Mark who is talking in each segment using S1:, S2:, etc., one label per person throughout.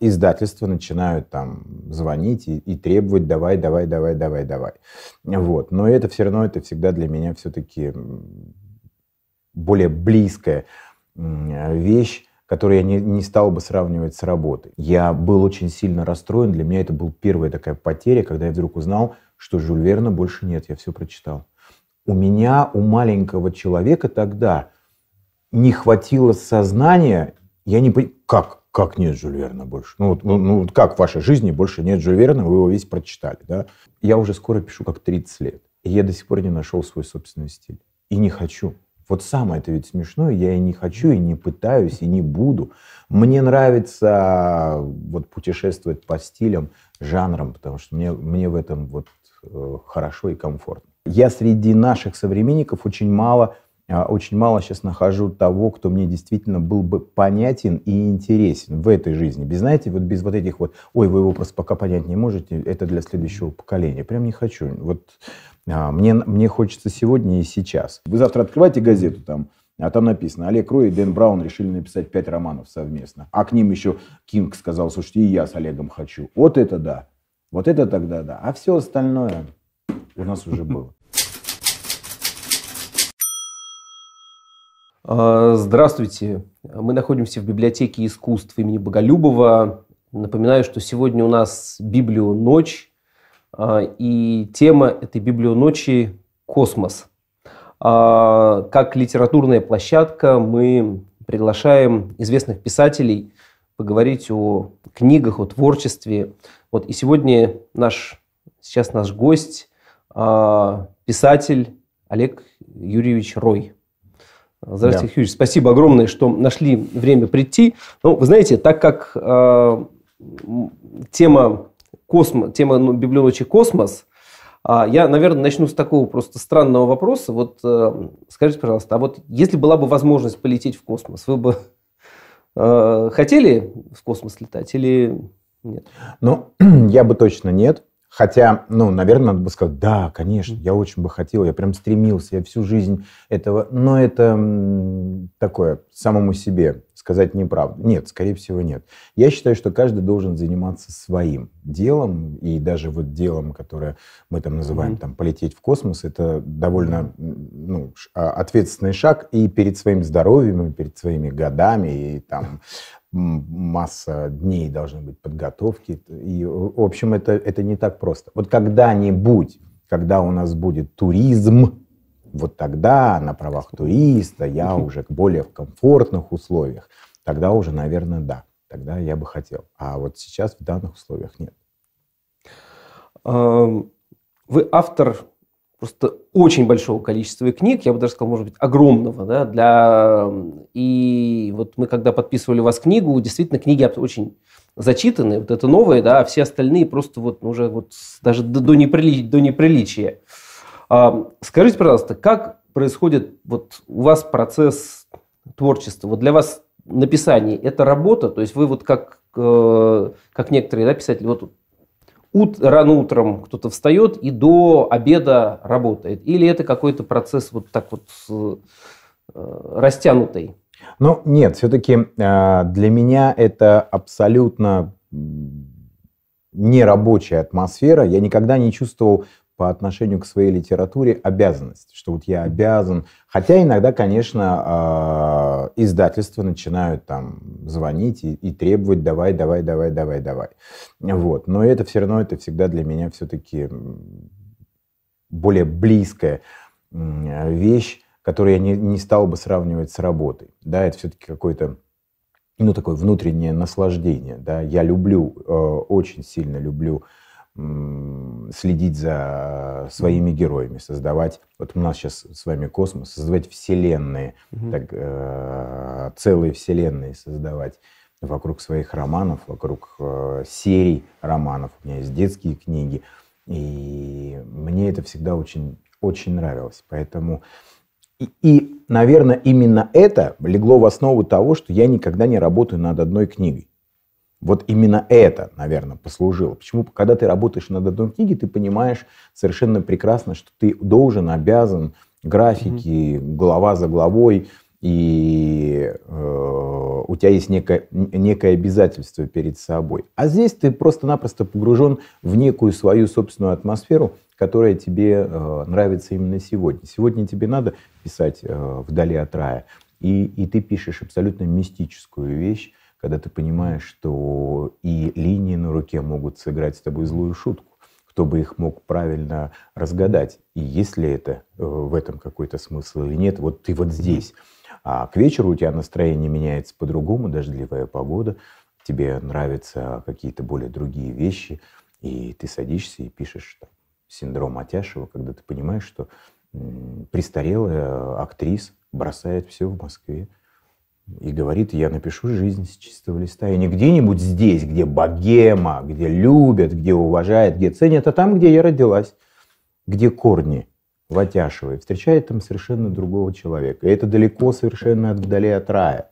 S1: Издательства начинают там звонить и, и требовать давай, давай, давай, давай, давай. Вот. Но это все равно, это всегда для меня все-таки более близкая вещь, которую я не, не стал бы сравнивать с работой. Я был очень сильно расстроен. Для меня это была первая такая потеря, когда я вдруг узнал, что Жюль Верна больше нет. Я все прочитал. У меня, у маленького человека тогда не хватило сознания я не понимаю, как? Как нет Жюль Верна больше? Ну, вот, ну, ну как в вашей жизни больше нет Жюль Верна? Вы его весь прочитали, да? Я уже скоро пишу как 30 лет. И я до сих пор не нашел свой собственный стиль. И не хочу. Вот самое это ведь смешное. Я и не хочу, и не пытаюсь, и не буду. Мне нравится вот путешествовать по стилям, жанрам, потому что мне, мне в этом вот э, хорошо и комфортно. Я среди наших современников очень мало а, очень мало сейчас нахожу того, кто мне действительно был бы понятен и интересен в этой жизни. Без, знаете, вот без вот этих вот, ой, вы его просто пока понять не можете, это для следующего поколения. Прям не хочу. Вот а, мне, мне хочется сегодня и сейчас. Вы завтра открываете газету там, а там написано, Олег Рой и Дэн Браун решили написать пять романов совместно. А к ним еще Кинг сказал, слушайте, и я с Олегом хочу. Вот это да. Вот это тогда да. А все остальное у нас уже было.
S2: А, здравствуйте. Мы находимся в библиотеке искусств имени Боголюбова. Напоминаю, что сегодня у нас Библию ночь, а, и тема этой Библию ночи – космос. А, как литературная площадка мы приглашаем известных писателей поговорить о книгах, о творчестве. Вот, и сегодня наш, сейчас наш гость – писатель Олег Юрьевич Рой. Здравствуйте, да. Хьюич. Спасибо огромное, что нашли время прийти. Ну, вы знаете, так как э, тема, космо, тема ну, библиологии «Космос», э, я, наверное, начну с такого просто странного вопроса. Вот э, скажите, пожалуйста, а вот если была бы возможность полететь в космос, вы бы э, хотели в космос летать или
S1: нет? Ну, я бы точно нет. Хотя, ну, наверное, надо бы сказать, да, конечно, я очень бы хотел, я прям стремился, я всю жизнь этого, но это такое самому себе сказать неправду. Нет, скорее всего, нет. Я считаю, что каждый должен заниматься своим делом, и даже вот делом, которое мы там называем, mm-hmm. там, полететь в космос, это довольно ну, а, ответственный шаг и перед своим здоровьем, и перед своими годами, и там масса дней должны быть подготовки. И, в общем, это, это не так просто. Вот когда-нибудь, когда у нас будет туризм, вот тогда на правах туриста я уже к более в комфортных условиях, тогда уже, наверное, да, тогда я бы хотел. А вот сейчас в данных условиях нет. Вы автор просто очень большого
S2: количества книг, я бы даже сказал, может быть, огромного, да, для... И вот мы, когда подписывали вас книгу, действительно, книги очень зачитаны, вот это новые, да, а все остальные просто вот уже вот даже до, неприли... до неприличия. А, скажите, пожалуйста, как происходит вот у вас процесс творчества? Вот для вас написание – это работа? То есть вы вот как, э, как некоторые да, писатели, вот ут, рано утром кто-то встает и до обеда работает? Или это какой-то процесс вот так вот э, растянутый?
S1: Ну, нет, все-таки э, для меня это абсолютно нерабочая атмосфера. Я никогда не чувствовал по отношению к своей литературе обязанность, что вот я обязан. Хотя иногда, конечно, а, издательства начинают там звонить и, и требовать давай, давай, давай, давай, давай. Вот. Но это все равно, это всегда для меня все-таки более близкая вещь, которую я не, не стал бы сравнивать с работой. Да, это все-таки какое то ну, такое внутреннее наслаждение, да, я люблю, э, очень сильно люблю следить за своими героями, создавать, вот у нас сейчас с вами космос, создавать вселенные, угу. так, э, целые вселенные создавать вокруг своих романов, вокруг э, серий романов. У меня есть детские книги, и мне это всегда очень, очень нравилось. Поэтому и, и, наверное, именно это легло в основу того, что я никогда не работаю над одной книгой. Вот именно это, наверное, послужило. Почему? Когда ты работаешь над одной книгой, ты понимаешь совершенно прекрасно, что ты должен, обязан графики, mm-hmm. глава за главой, и э, у тебя есть некое, некое обязательство перед собой. А здесь ты просто-напросто погружен в некую свою собственную атмосферу, которая тебе э, нравится именно сегодня. Сегодня тебе надо писать э, «Вдали от рая», и, и ты пишешь абсолютно мистическую вещь, когда ты понимаешь, что и линии на руке могут сыграть с тобой злую шутку, кто бы их мог правильно разгадать, и есть ли это э, в этом какой-то смысл или нет, вот ты вот здесь. А к вечеру у тебя настроение меняется по-другому, дождливая погода, тебе нравятся какие-то более другие вещи, и ты садишься и пишешь там, синдром Атяшева, когда ты понимаешь, что престарелая актриса бросает все в Москве, и говорит, я напишу жизнь с чистого листа. И не где-нибудь здесь, где богема, где любят, где уважают, где ценят, а там, где я родилась, где корни Ватяшевой. Встречает там совершенно другого человека. И это далеко совершенно вдали от рая.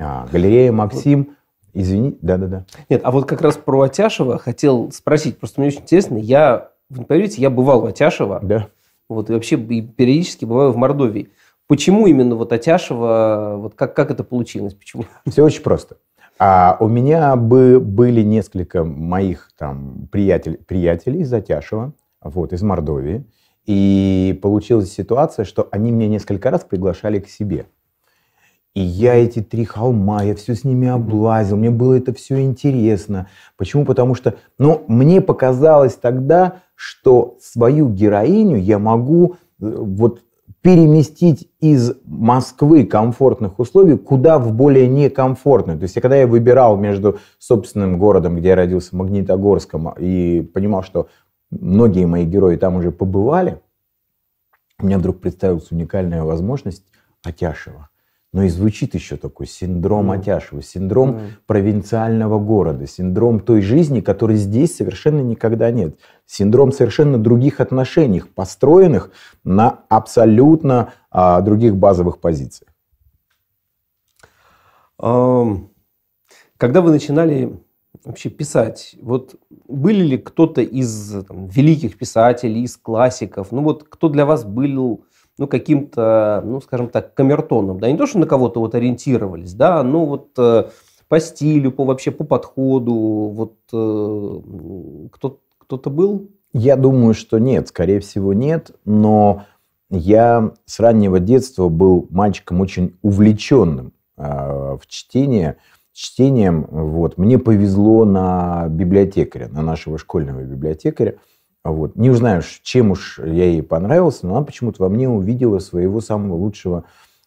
S1: А, галерея «Максим» Извини, да-да-да. Нет, а
S2: вот как раз про Ватяшева хотел спросить, просто мне очень интересно, я, вы не поверите, я бывал в Ватяшево. да. вот и вообще и периодически бываю в Мордовии. Почему именно вот Атяшева, вот как, как это получилось? Почему?
S1: Все очень просто. А у меня бы были несколько моих там приятель, приятелей из Атяшева, вот, из Мордовии. И получилась ситуация, что они меня несколько раз приглашали к себе. И я эти три холма, я все с ними облазил, мне было это все интересно. Почему? Потому что, ну, мне показалось тогда, что свою героиню я могу э, вот переместить из Москвы комфортных условий куда в более некомфортные. То есть, когда я выбирал между собственным городом, где я родился, Магнитогорском, и понимал, что многие мои герои там уже побывали, у меня вдруг представилась уникальная возможность Атяшева но и звучит еще такой синдром mm. Атяшева, синдром mm. провинциального города, синдром той жизни, которой здесь совершенно никогда нет, синдром совершенно других отношений, построенных на абсолютно а, других базовых позициях.
S2: Когда вы начинали вообще писать, вот были ли кто-то из там, великих писателей, из классиков, ну вот кто для вас был ну, каким-то, ну, скажем так, камертоном, да, не то, что на кого-то вот ориентировались, да, но ну, вот э, по стилю, по вообще по подходу, вот э, кто, кто-то был?
S1: Я думаю, что нет, скорее всего нет, но я с раннего детства был мальчиком очень увлеченным э, в чтении, чтением, вот, мне повезло на библиотекаря, на нашего школьного библиотекаря, а вот. Не узнаю, чем уж я ей понравился, но она почему-то во мне увидела своего самого лучшего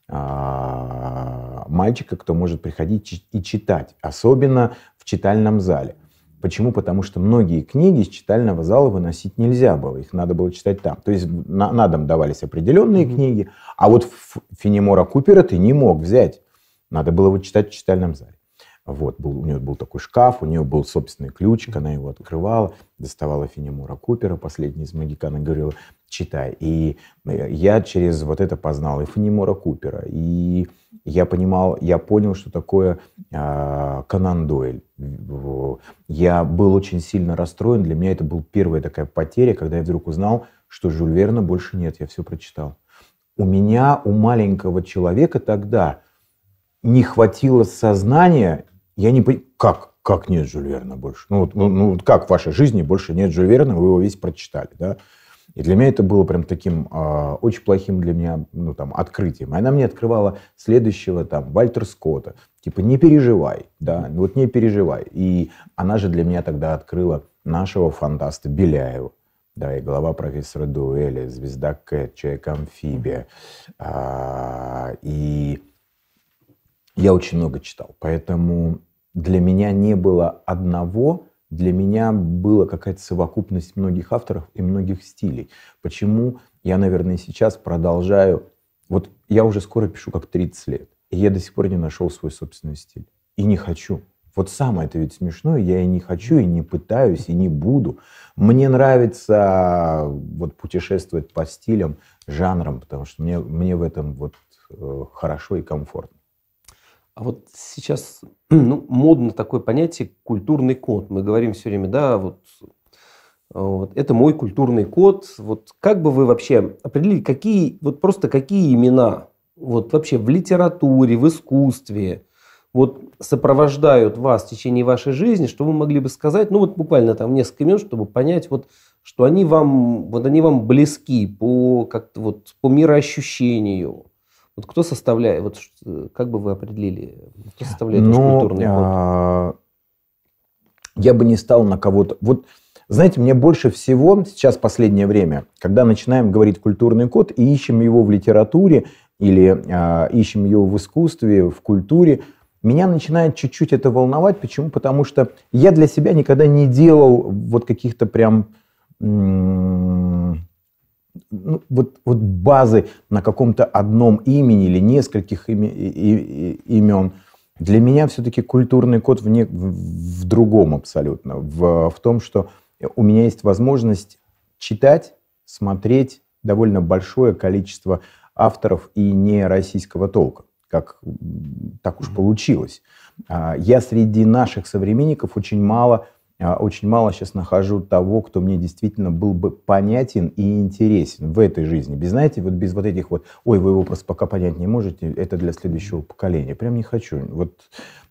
S1: а, мальчика, кто может приходить и читать, особенно в читальном зале. Почему? Потому что многие книги из читального зала выносить нельзя было, их надо было читать там. То есть на, на дом давались определенные mm-hmm. книги, а вот Фенемора Купера ты не мог взять, надо было вот читать в читальном зале. Вот, был, у нее был такой шкаф, у нее был собственный ключик, она его открывала, доставала Финемура Купера, последний из магикан, и говорила, читай. И э, я через вот это познал и Финемура Купера, и я понимал, я понял, что такое э, Конан Дойль. Я был очень сильно расстроен, для меня это была первая такая потеря, когда я вдруг узнал, что Жюль Верна больше нет, я все прочитал. У меня, у маленького человека тогда не хватило сознания я не понимаю, как, как нет Жюль Верна больше? Ну, вот, ну, ну, как в вашей жизни больше нет Жюль Верна? Вы его весь прочитали, да? И для меня это было прям таким э, очень плохим для меня ну, там, открытием. она мне открывала следующего там Вальтер Скотта. Типа не переживай, да, ну вот не переживай. И она же для меня тогда открыла нашего фантаста Беляева. Да, и глава профессора Дуэля, звезда Кэт, человек-амфибия. А, и я очень много читал, поэтому для меня не было одного, для меня была какая-то совокупность многих авторов и многих стилей. Почему я, наверное, сейчас продолжаю... Вот я уже скоро пишу как 30 лет, и я до сих пор не нашел свой собственный стиль. И не хочу. Вот самое это ведь смешное, я и не хочу, и не пытаюсь, и не буду. Мне нравится вот путешествовать по стилям, жанрам, потому что мне, мне в этом вот э, хорошо и комфортно.
S2: А вот сейчас ну, модно такое понятие культурный код. Мы говорим все время, да, вот, вот это мой культурный код. Вот как бы вы вообще определили, какие, вот просто какие имена вот вообще в литературе, в искусстве, вот сопровождают вас в течение вашей жизни, что вы могли бы сказать, ну вот буквально там несколько минут, чтобы понять, вот, что они вам, вот они вам близки по, как то вот, по мироощущению, вот кто составляет, вот э, как бы вы определили, кто составляет ну, ваш культурный
S1: а... код? Я бы не стал на кого-то. Вот, знаете, мне больше всего сейчас последнее время, когда начинаем говорить культурный код и ищем его в литературе или а, ищем его в искусстве, в культуре, меня начинает чуть-чуть это волновать. Почему? Потому что я для себя никогда не делал вот каких-то прям ну, вот, вот базы на каком-то одном имени или нескольких име, и, и, имен. Для меня все-таки культурный код в, не, в, в другом абсолютно. В, в том, что у меня есть возможность читать, смотреть довольно большое количество авторов и не российского толка, как так уж получилось. А, я среди наших современников очень мало а, очень мало сейчас нахожу того, кто мне действительно был бы понятен и интересен в этой жизни. Без, знаете, вот без вот этих вот, ой, вы его просто пока понять не можете, это для следующего поколения. Прям не хочу. Вот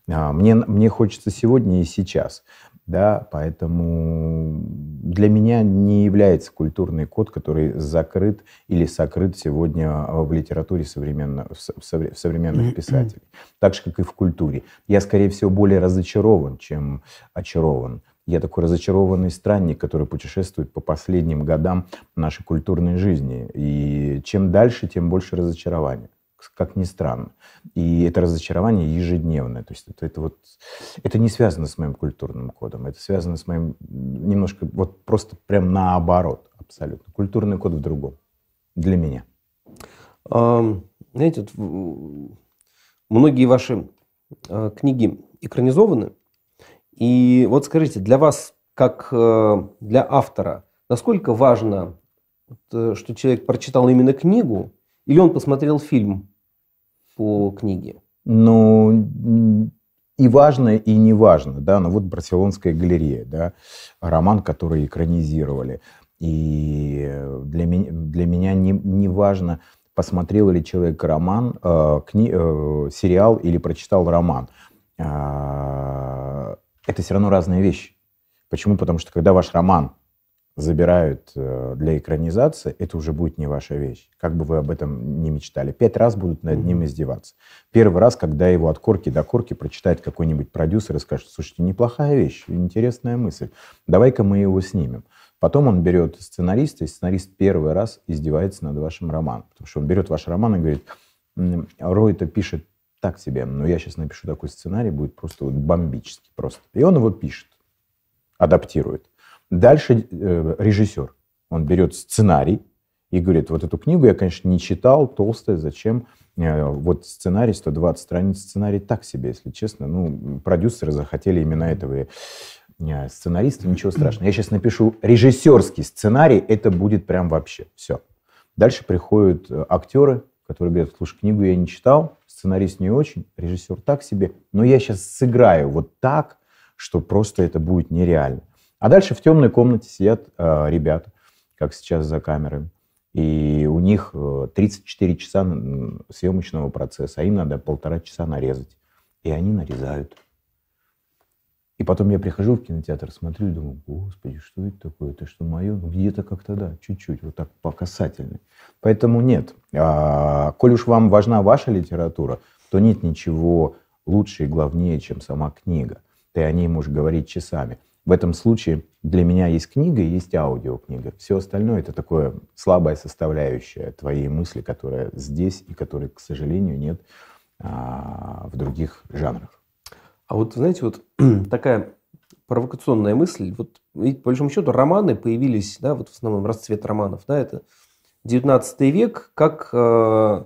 S1: а, мне, мне хочется сегодня и сейчас. Да, поэтому для меня не является культурный код, который закрыт или сокрыт сегодня а, в литературе современно, в, в современных писателей. Так же, как и в культуре. Я, скорее всего, более разочарован, чем очарован. Я такой разочарованный странник, который путешествует по последним годам нашей культурной жизни. И чем дальше, тем больше разочарования как ни странно. И это разочарование ежедневное. То есть это, это вот... Это не связано с моим культурным кодом. Это связано с моим немножко... Вот просто прям наоборот абсолютно. Культурный код в другом. Для меня.
S2: А, знаете, вот, многие ваши а, книги экранизованы. И вот скажите, для вас, как э, для автора, насколько важно, э, что человек прочитал именно книгу, или он посмотрел фильм по книге?
S1: Ну, и важно, и не важно, да, ну вот «Барселонская галерея», да, роман, который экранизировали. И для меня, для меня не, не важно, посмотрел ли человек роман, э, кни, э, сериал или прочитал роман. Э, это все равно разные вещи. Почему? Потому что когда ваш роман забирают э, для экранизации, это уже будет не ваша вещь. Как бы вы об этом не мечтали. Пять раз будут над ним издеваться. Первый раз, когда его от корки до корки прочитает какой-нибудь продюсер и скажет, слушайте, неплохая вещь, интересная мысль, давай-ка мы его снимем. Потом он берет сценариста, и сценарист первый раз издевается над вашим романом. Потому что он берет ваш роман и говорит, Рой-то пишет так себе, но я сейчас напишу такой сценарий, будет просто вот бомбический просто. И он его пишет, адаптирует. Дальше э, режиссер, он берет сценарий и говорит, вот эту книгу я, конечно, не читал, толстая, зачем? Э, вот сценарий, 120 страниц, сценарий так себе, если честно. Ну, продюсеры захотели именно этого э, сценариста, ничего страшного. Я сейчас напишу режиссерский сценарий, это будет прям вообще все. Дальше приходят э, актеры, который говорит, слушай, книгу я не читал, сценарист не очень, режиссер так себе, но я сейчас сыграю вот так, что просто это будет нереально. А дальше в темной комнате сидят э, ребята, как сейчас за камерами, и у них 34 э, часа съемочного процесса, а им надо полтора часа нарезать. И они нарезают. И потом я прихожу в кинотеатр, смотрю и думаю, господи, что это такое? Это что мое? Ну, где-то как-то да, чуть-чуть, вот так по касательной. Поэтому нет. А, коль уж вам важна ваша литература, то нет ничего лучше и главнее, чем сама книга. Ты о ней можешь говорить часами. В этом случае для меня есть книга и есть аудиокнига. Все остальное — это такое слабая составляющая твоей мысли, которая здесь и которой, к сожалению, нет а, в других жанрах.
S2: А вот, знаете, вот такая провокационная мысль. Вот, ведь, по большому счету, романы появились, да, вот в основном расцвет романов, да, это 19 век, как э,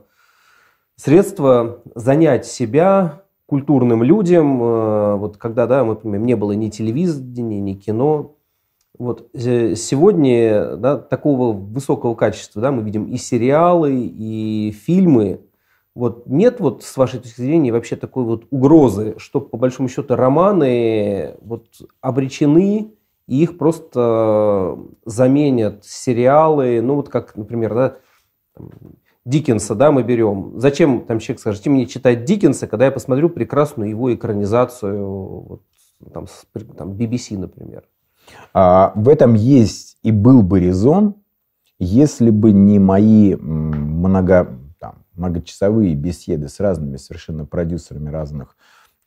S2: средство занять себя культурным людям, э, вот когда, да, мы понимаем, не было ни телевидения, ни кино, вот э, сегодня да, такого высокого качества да, мы видим и сериалы, и фильмы, вот нет вот с вашей точки зрения вообще такой вот угрозы, что по большому счету романы вот обречены и их просто э, заменят сериалы, ну вот как, например, да, Диккенса, да, мы берем. Зачем, там человек скажет, мне читать Диккенса, когда я посмотрю прекрасную его экранизацию, вот, там, там, BBC, например?
S1: А, в этом есть и был бы резон, если бы не мои много многочасовые беседы с разными совершенно продюсерами разных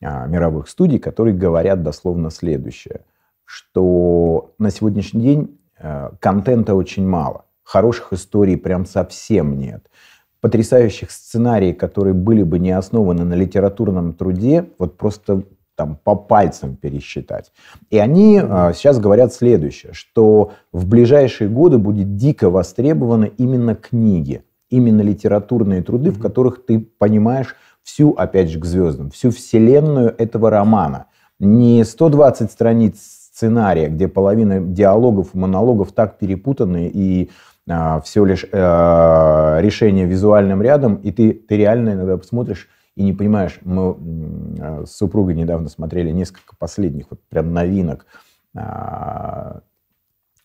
S1: а, мировых студий, которые говорят дословно следующее, что на сегодняшний день а, контента очень мало, хороших историй прям совсем нет потрясающих сценарий, которые были бы не основаны на литературном труде, вот просто там по пальцам пересчитать. И они а, сейчас говорят следующее, что в ближайшие годы будет дико востребованы именно книги, именно литературные труды, mm-hmm. в которых ты понимаешь всю, опять же, к звездам, всю вселенную этого романа. Не 120 страниц сценария, где половина диалогов и монологов так перепутаны и э, а, все лишь э, решение визуальным рядом, и ты, ты реально иногда посмотришь и не понимаешь. Мы а, с супругой недавно смотрели несколько последних вот прям новинок э,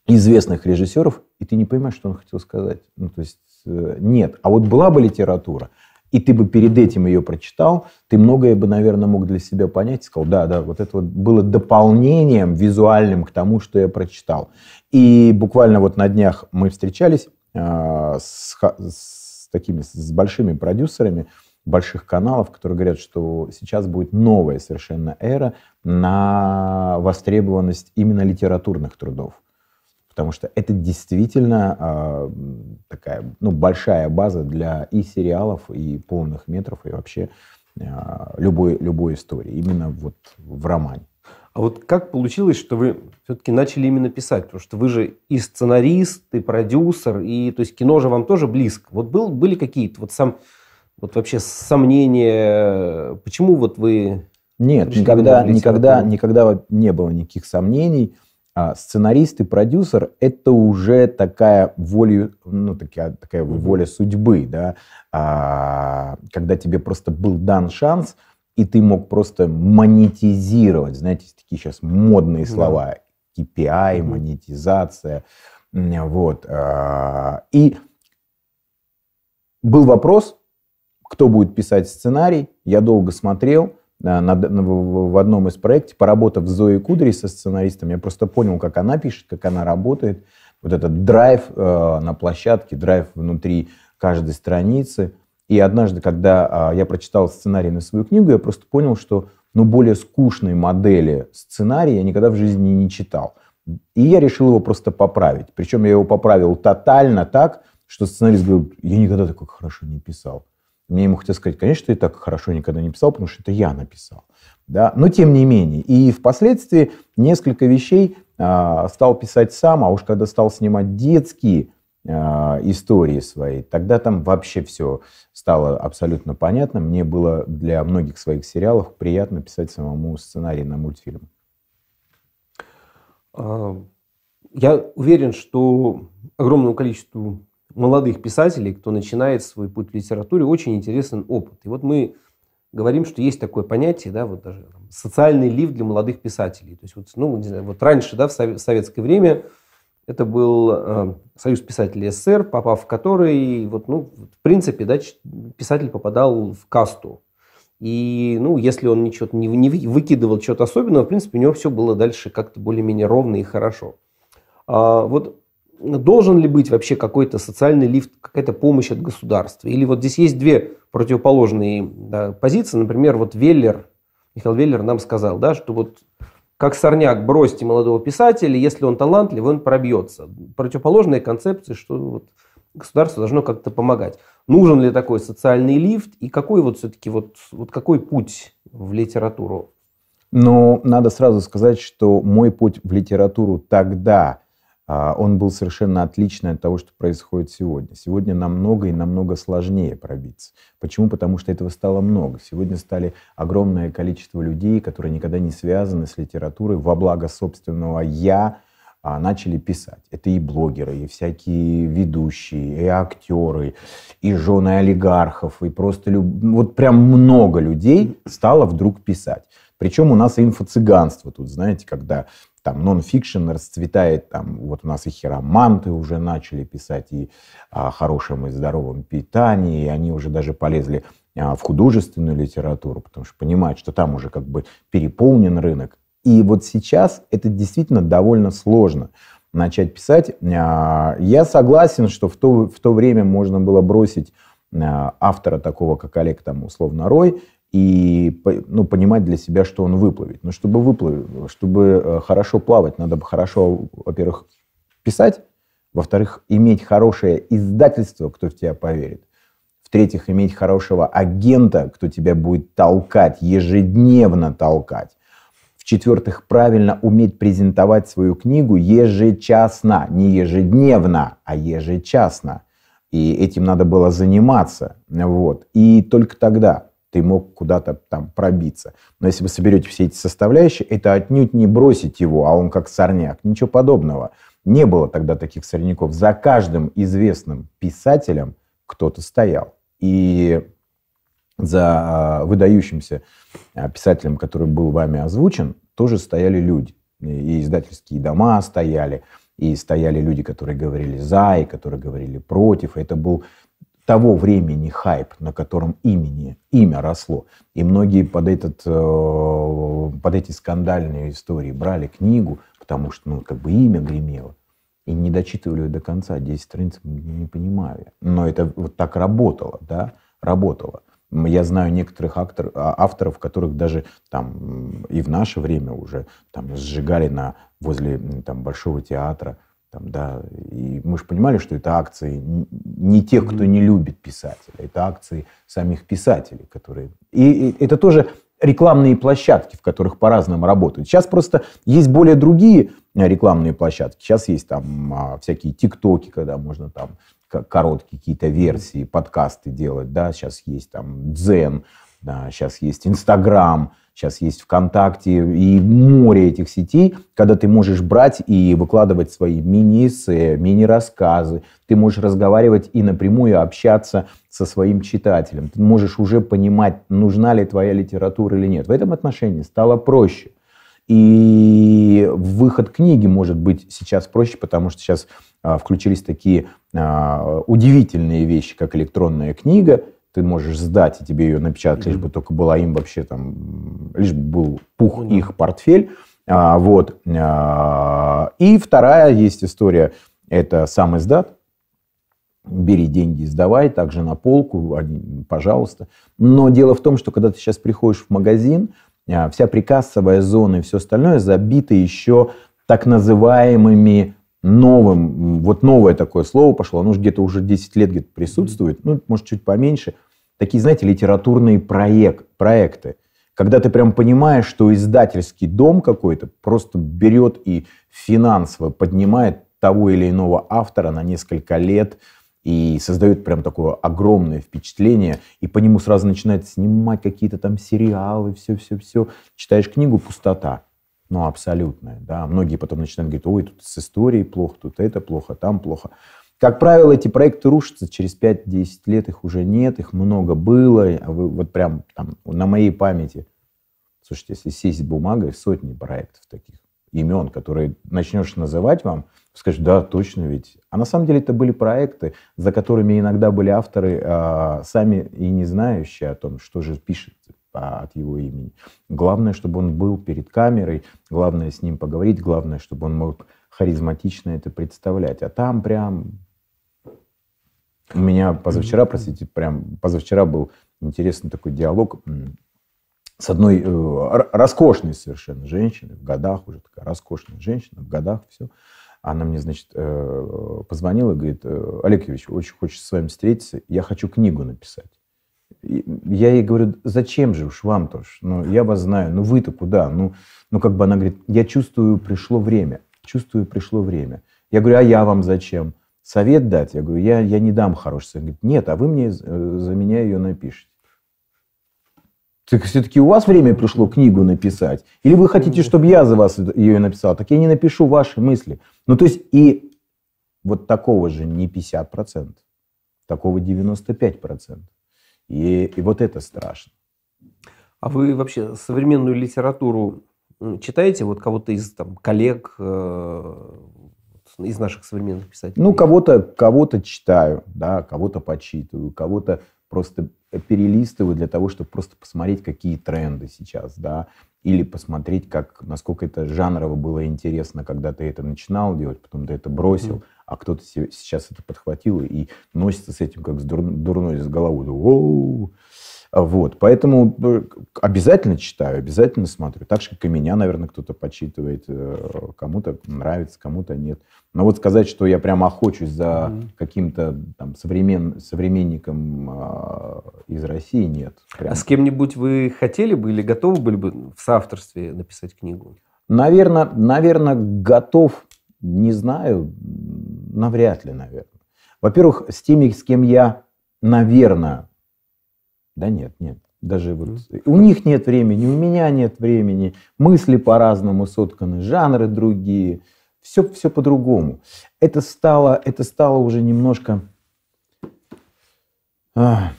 S1: известных режиссеров, и ты не понимаешь, что он хотел сказать. Ну, то есть Э, нет. А вот была бы литература, и ты бы перед этим ее прочитал, ты многое бы, наверное, мог для себя понять и сказал, да, да, вот это вот было дополнением визуальным к тому, что я прочитал. И буквально вот на днях мы встречались э, с, с такими, с большими продюсерами больших каналов, которые говорят, что сейчас будет новая совершенно эра на востребованность именно литературных трудов потому что это действительно э, такая ну, большая база для и сериалов, и полных метров, и вообще э, любой, любой истории, именно вот в романе.
S2: А вот как получилось, что вы все-таки начали именно писать? Потому что вы же и сценарист, и продюсер, и то есть кино же вам тоже близко. Вот был, были какие-то вот сам вот вообще сомнения, почему вот вы... Нет, никогда, никогда,
S1: никогда не было никаких сомнений. А сценарист и продюсер – это уже такая воля, ну, такая, такая воля судьбы, да, а, когда тебе просто был дан шанс, и ты мог просто монетизировать, знаете, такие сейчас модные слова, да. KPI, монетизация, вот. А, и был вопрос, кто будет писать сценарий, я долго смотрел – в одном из проектов, поработав с Зоей Кудри, со сценаристом, я просто понял, как она пишет, как она работает. Вот этот драйв э, на площадке, драйв внутри каждой страницы. И однажды, когда а, я прочитал сценарий на свою книгу, я просто понял, что ну, более скучной модели сценария я никогда в жизни не читал. И я решил его просто поправить. Причем я его поправил тотально так, что сценарист говорил, я никогда так хорошо не писал. Мне ему хотелось сказать, конечно, ты так хорошо никогда не писал, потому что это я написал. Да? Но тем не менее. И впоследствии несколько вещей а, стал писать сам, а уж когда стал снимать детские а, истории свои, тогда там вообще все стало абсолютно понятно. Мне было для многих своих сериалов приятно писать самому сценарий на мультфильм.
S2: А, я уверен, что огромному количеству молодых писателей, кто начинает свой путь в литературе, очень интересен опыт. И вот мы говорим, что есть такое понятие, да, вот даже там, социальный лифт для молодых писателей. То есть вот, ну, не знаю, вот раньше, да, в советское время это был э, Союз писателей СССР, попав в который, вот, ну, в принципе, да, писатель попадал в касту. И, ну, если он ничего не, не выкидывал чего-то особенного, в принципе, у него все было дальше как-то более-менее ровно и хорошо. А вот должен ли быть вообще какой-то социальный лифт, какая-то помощь от государства? Или вот здесь есть две противоположные да, позиции. Например, вот Веллер, Михаил Веллер нам сказал, да, что вот как сорняк бросьте молодого писателя, если он талантлив, он пробьется. Противоположные концепции, что вот государство должно как-то помогать. Нужен ли такой социальный лифт и какой вот все-таки вот, вот какой путь в литературу?
S1: Но ну, надо сразу сказать, что мой путь в литературу тогда – а, он был совершенно отличный от того, что происходит сегодня. Сегодня намного и намного сложнее пробиться. Почему? Потому что этого стало много. Сегодня стали огромное количество людей, которые никогда не связаны с литературой во благо собственного «я», а, начали писать. Это и блогеры, и всякие ведущие, и актеры, и жены олигархов, и просто люб... вот прям много людей стало вдруг писать. Причем у нас инфо-цыганство тут, знаете, когда там нон-фикшн расцветает, там вот у нас и хироманты уже начали писать, и о а, хорошем и здоровом питании, и они уже даже полезли а, в художественную литературу, потому что понимают, что там уже как бы переполнен рынок. И вот сейчас это действительно довольно сложно начать писать. А, я согласен, что в то, в то время можно было бросить автора такого, как Олег там условно Рой, и ну, понимать для себя, что он выплывет. Но чтобы выплывет, чтобы э, хорошо плавать, надо бы хорошо, во-первых, писать, во-вторых, иметь хорошее издательство, кто в тебя поверит, в-третьих, иметь хорошего агента, кто тебя будет толкать, ежедневно толкать, в-четвертых, правильно уметь презентовать свою книгу ежечасно, не ежедневно, а ежечасно. И этим надо было заниматься. Вот. И только тогда – ты мог куда-то там пробиться. Но если вы соберете все эти составляющие, это отнюдь не бросить его, а он как сорняк. Ничего подобного. Не было тогда таких сорняков. За каждым известным писателем кто-то стоял. И за а, выдающимся а, писателем, который был вами озвучен, тоже стояли люди. И издательские дома стояли, и стояли люди, которые говорили «за», и которые говорили «против». Это был того времени хайп, на котором имени, имя росло. И многие под, этот, э, под эти скандальные истории брали книгу, потому что ну, как бы имя гремело. И не дочитывали до конца 10 страниц, не понимали, Но это вот так работало, да, работало. Я знаю некоторых автор, а, авторов, которых даже там и в наше время уже там сжигали на, возле там, Большого театра – там, да, и мы же понимали, что это акции не тех, кто не любит писателя, это акции самих писателей, которые... И, и это тоже рекламные площадки, в которых по-разному работают. Сейчас просто есть более другие э, рекламные площадки. Сейчас есть там а, всякие тиктоки, когда можно там короткие какие-то версии, подкасты делать, да, сейчас есть там Дзен, да, сейчас есть Инстаграм, сейчас есть ВКонтакте и море этих сетей, когда ты можешь брать и выкладывать свои мини-эссе, мини-рассказы, ты можешь разговаривать и напрямую общаться со своим читателем, ты можешь уже понимать, нужна ли твоя литература или нет. В этом отношении стало проще. И выход книги может быть сейчас проще, потому что сейчас а, включились такие а, удивительные вещи, как электронная книга, ты можешь сдать, и тебе ее напечатать, лишь бы только была им вообще там, лишь бы был пух ну их портфель. А, вот. А, и вторая есть история, это сам издат. Бери деньги, сдавай, также на полку, пожалуйста. Но дело в том, что когда ты сейчас приходишь в магазин, а, вся прикассовая зона и все остальное забито еще так называемыми новым, вот новое такое слово пошло, оно же где-то уже 10 лет где-то присутствует, ну, может, чуть поменьше, такие, знаете, литературные проект, проекты, когда ты прям понимаешь, что издательский дом какой-то просто берет и финансово поднимает того или иного автора на несколько лет и создает прям такое огромное впечатление, и по нему сразу начинают снимать какие-то там сериалы, все-все-все. Читаешь книгу «Пустота», ну, абсолютное, Да? Многие потом начинают говорить, ой, тут с историей плохо, тут это плохо, там плохо. Как правило, эти проекты рушатся, через 5-10 лет их уже нет, их много было. Вы, вот прям там, на моей памяти, слушайте, если сесть с бумагой, сотни проектов таких имен, которые начнешь называть вам, скажешь, да, точно ведь. А на самом деле это были проекты, за которыми иногда были авторы, а, сами и не знающие о том, что же пишется. А, от его имени. Главное, чтобы он был перед камерой, главное с ним поговорить, главное, чтобы он мог харизматично это представлять. А там прям... У меня позавчера, простите, прям позавчера был интересный такой диалог с одной э, роскошной совершенно женщиной, в годах уже такая роскошная женщина, в годах все. Она мне, значит, э, позвонила и говорит, «Э, Олег Юрьевич, очень хочется с вами встретиться, я хочу книгу написать я ей говорю, зачем же уж вам тоже, уж? Ну, я вас знаю, ну вы-то куда? Ну, ну, как бы она говорит, я чувствую, пришло время. Чувствую, пришло время. Я говорю, а я вам зачем? Совет дать? Я говорю, я, я не дам хороший совет. Говорит, нет, а вы мне э, за меня ее напишите. Так все-таки у вас время пришло книгу написать? Или вы хотите, чтобы я за вас ее написал? Так я не напишу ваши мысли. Ну, то есть и вот такого же не 50%, такого 95%. И, и вот это страшно.
S2: А вы вообще современную литературу читаете? Вот кого-то из там, коллег, э, из наших современных писателей? Ну,
S1: кого-то кого читаю, да, кого-то почитываю, кого-то просто перелистываю для того, чтобы просто посмотреть, какие тренды сейчас, да или посмотреть, как, насколько это жанрово было интересно, когда ты это начинал делать, потом ты это бросил, mm. а кто-то сейчас это подхватил и носится с этим как с дур, дурной, с головой. о вот, поэтому э, обязательно читаю, обязательно смотрю. Так же, как и меня, наверное, кто-то почитывает, э, кому-то нравится, кому-то нет. Но вот сказать, что я прямо охочусь за mm-hmm. каким-то там современ... современником э, из России, нет. Прям. А с
S2: кем-нибудь вы хотели бы или готовы были бы в соавторстве
S1: написать книгу? Наверное, наверное, готов, не знаю, навряд ли, наверное. Во-первых, с теми, с кем я, наверное, да нет, нет. Даже вот у них нет времени, у меня нет времени, мысли по-разному сотканы, жанры другие, все, все по-другому. Это стало, это стало уже немножко... А,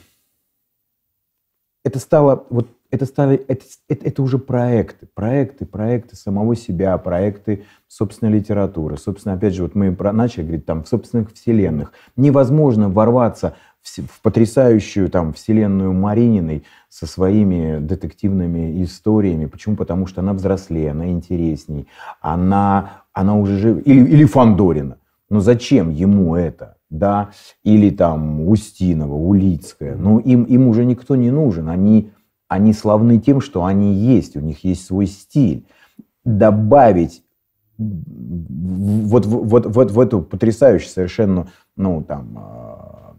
S1: это стало, вот, это, стало это, это, это уже проекты, проекты, проекты самого себя, проекты собственной литературы. Собственно, опять же, вот мы начали говорить там в собственных вселенных. Невозможно ворваться в потрясающую там вселенную Марининой со своими детективными историями. Почему? Потому что она взрослее, она интересней, она, она уже жив... Или, или Фандорина. Но зачем ему это? Да? Или там Устинова, Улицкая. Ну, им, им уже никто не нужен. Они, они славны тем, что они есть, у них есть свой стиль. Добавить вот, вот, вот, вот в эту потрясающую совершенно, ну, там, а,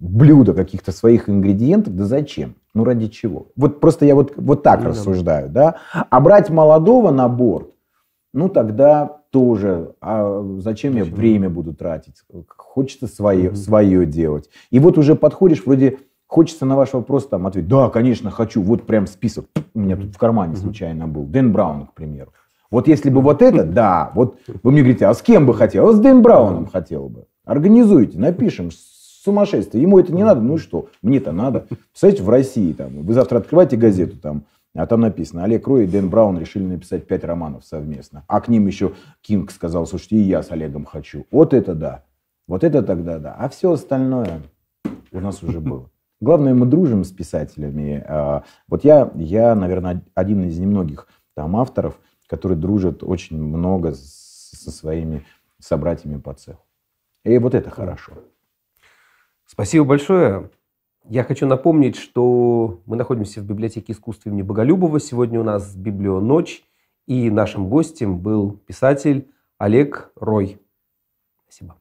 S1: блюда каких-то своих ингредиентов, да зачем? Ну ради чего? Вот просто я вот, вот так Именно. рассуждаю, да? А брать молодого на борт, ну тогда тоже, а зачем Почему? я время буду тратить? Хочется свое, угу. свое делать. И вот уже подходишь, вроде хочется на ваш вопрос там ответить, да, конечно, хочу, вот прям список, у меня тут в кармане случайно был, Дэн Браун, к примеру. Вот если бы вот это, да, вот вы мне говорите, а с кем бы хотел? А с Дэн Брауном хотел бы. Организуйте, напишем, сумасшествие. Ему это не надо, ну и что? Мне-то надо. Представляете, в России там, вы завтра открываете газету там, а там написано, Олег Рой и Дэн Браун решили написать пять романов совместно. А к ним еще Кинг сказал, слушайте, и я с Олегом хочу. Вот это да. Вот это тогда да. А все остальное у нас уже было. Главное, мы дружим с писателями. А, вот я, я наверное, один из немногих там авторов, который дружит очень много со своими собратьями по цеху. И вот это хорошо. Спасибо большое.
S2: Я хочу напомнить, что мы находимся в библиотеке искусств имени Боголюбова. Сегодня у нас библионочь, и нашим гостем был писатель Олег Рой. Спасибо.